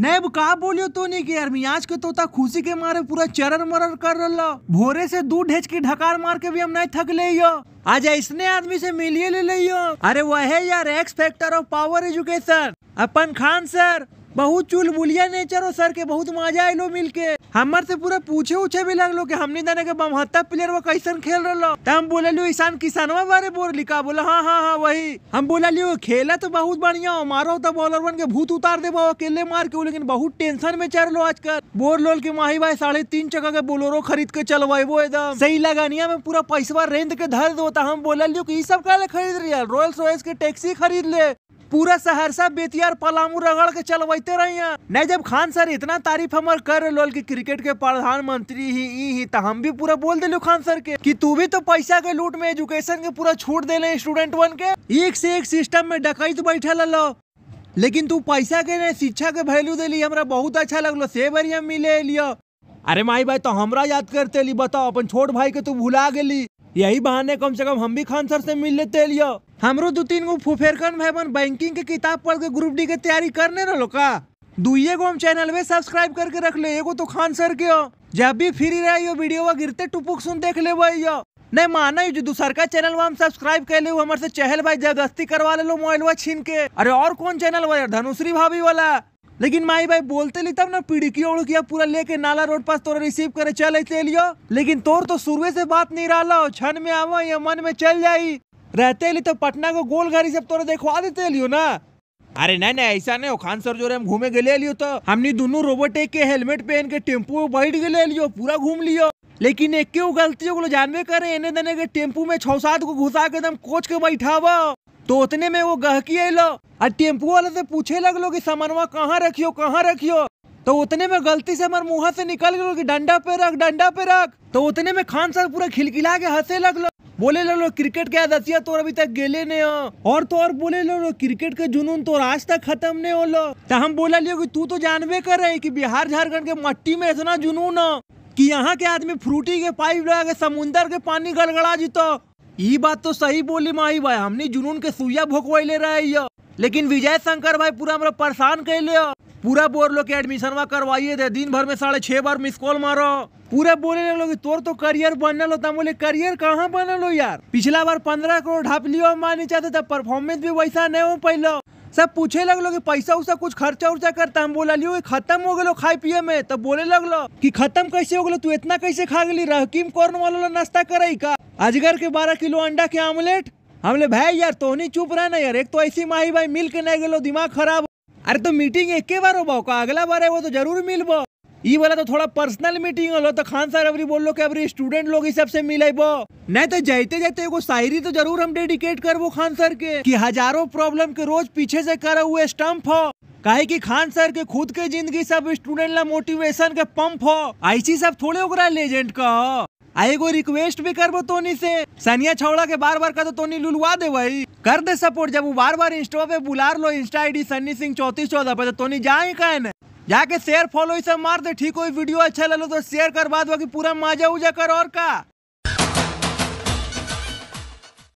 अब कहा बोलियो तो नहीं के मियाज के तोता खुशी के मारे पूरा चरर मरर कर रहा भोरे से दूध ढेच के ढकार मार के भी हम नहीं थक ले आज इसने आदमी से मिलिए ले लियो अरे वह है यार X factor of power education अपन खान सर बहुत चुलबुलिया नेचर हो सर के बहुत मजा आयलो मिल के हमार से पूरा पूछे उछे भी लगलो कि हमने जाने के बमहत्ता प्लेयर वो कैसन खेल रहा तो हम बोला लियो ईशान किसानवा बारे बोल लिखा बोला हाँ हाँ हाँ वही हम बोला लियो खेला तो बहुत बढ़िया मारो तो बॉलर बन के भूत उतार दे अकेले मार के लेकिन बहुत टेंशन में चल लो आजकल बोल लोल के माही भाई साढ़े तीन चक्का के बोलोरो खरीद के वो एकदम सही लगानिया में पूरा पैसवा रेंद के धर दो हम बोला लियो की सब कल खरीद रही है रॉयल्स के टैक्सी खरीद ले पूरा सहरसा बेतिया और पलामू रगड़ के चलवते रही नहीं जब खान सर इतना तारीफ हमार कर लोल कि क्रिकेट के प्रधानमंत्री ही ई ही तो हम भी पूरा बोल दिलू खान सर के कि तू भी तो पैसा के लूट में एजुकेशन के पूरा छूट दे स्टूडेंट वन के एक से एक सिस्टम में डकैत बैठे लो लेकिन तू पैसा के नहीं शिक्षा के वैल्यू दिली हमारा बहुत अच्छा लगलो से बढ़िया मिले लियो अरे माई भाई तो हमरा याद करते ली बताओ अपन छोट भाई के तू भुला गली यही बहाने कम से कम हम भी खान सर से मिल लेते लियो हमरो दो तीन गो फुफेरकन भाई बन बैंकिंग के किताब पढ़ के ग्रुप डी के तैयारी करने रहो का दुइये गो हम चैनल में सब्सक्राइब करके रख ले एगो तो खान सर के हो जब भी फ्री रहियो वीडियो वा गिरते टुपुक सुन देख ले भाई नहीं माना जो दूसर का चैनल हम सब्सक्राइब कर ले हमारे से चहल भाई जबरदस्ती करवा ले लो मोबाइल वा छीन के अरे और कौन चैनल धनुश्री भाभी वाला लेकिन माई भाई बोलते ली तब ना पीड़िकियो उड़किया पूरा लेके नाला रोड पास तोरा रिसीव करे चल ऐसे लियो लेकिन तोर तो शुरू से बात नहीं रहा लो छन में आवा या मन में चल जाई रहते ली तो पटना को गोल घर सब तोरा देखवा देते लियो ना अरे नहीं नहीं ऐसा नहीं हो खान सर जो हम घूमे गले लियो तो हमने दोनों रोबोटे के हेलमेट पहन के टेम्पू में बैठ गए लियो पूरा घूम लियो लेकिन एक क्यों गलती जानवे करे इन्हें देने के टेम्पू में छो सात को घुसा के दम कोच के बैठा तो उतने में वो गहकी अलो आ टेम्पू वाले से पूछे लगलो कि सामानवा कहाँ रखियो कहाँ रखियो तो उतने में गलती से हमारे मुँह से निकल गलो कि डंडा पे रख डंडा पे रख तो उतने में खान सर पूरा खिलखिला के हंसे लगलो बोले लगलो क्रिकेट के आदतिया तो अभी तक गेले ने हो और तो और बोले लगलो क्रिकेट के जुनून तो आज तक खत्म नहीं लो तो हम बोला लियो कि तू तो जानवे कर रहे कि बिहार झारखंड के मट्टी में इतना जुनून हो कि यहाँ के आदमी फ्रूटी के पाइप लगा के समुन्दर के पानी गड़गड़ा जीतो बात तो सही बोली माई भाई हमने जुनून के सुइया भोकवाई ले रहे है लेकिन विजय शंकर भाई पूरा हमारा परेशान कैले पूरा बोर के एडमिशनवा करवाइए थे दिन भर में साढ़े छह बार मिस कॉल मारो पूरा बोले लोग तोर तो करियर बनल होता बोले करियर कहाँ बने लो यार पिछला बार पंद्रह करोड़ ढाप लियो मानी चाहते थे परफॉर्मेंस भी वैसा नहीं हो पैलो सब पूछे लगलो कि पैसा उसा कुछ खर्चा उर्चा करता हम बोला लियो खत्म हो गलो खाए पिए में तब बोले लगलो कि खत्म कैसे हो गलो तू इतना कैसे खा गली रहकीम कौन वाला नाश्ता करे का अजगर के बारह किलो अंडा के आमलेट हमले भाई यार तो नहीं चुप रहा ना यार एक तो ऐसी माही भाई मिल के नहीं गलो दिमाग खराब अरे तो मीटिंग एक के बार हो बो का अगला बार है वो तो जरूर मिल बो ये वाला तो थोड़ा पर्सनल मीटिंग हो तो खान सर अभी बोल लो कि अबरी स्टूडेंट लोग सबसे मिले बो नहीं तो जाते जाते वो शायरी तो जरूर हम डेडिकेट कर वो खान सर के कि हजारों प्रॉब्लम के रोज पीछे से करे हुए स्टम्प हो कहे कि खान सर के खुद के जिंदगी सब स्टूडेंट ला मोटिवेशन के पंप हो ऐसी सब थोड़े ओकरा लेजेंड का आएगो रिक्वेस्ट भी करबो तोनी से सनिया छौड़ा के बार बार का तो तोनी लुलवा दे वही कर दे सपोर्ट जब वो बार बार इंस्टा पे बुलार लो इंस्टा आईडी सन्नी सिंह चौतीस चौदह पे तो तोनी जाए कहने जाके शेयर फॉलो इसे मार दे ठीक हो वीडियो अच्छा लगे तो शेयर कर बाद बाकी पूरा मजा उजा कर और का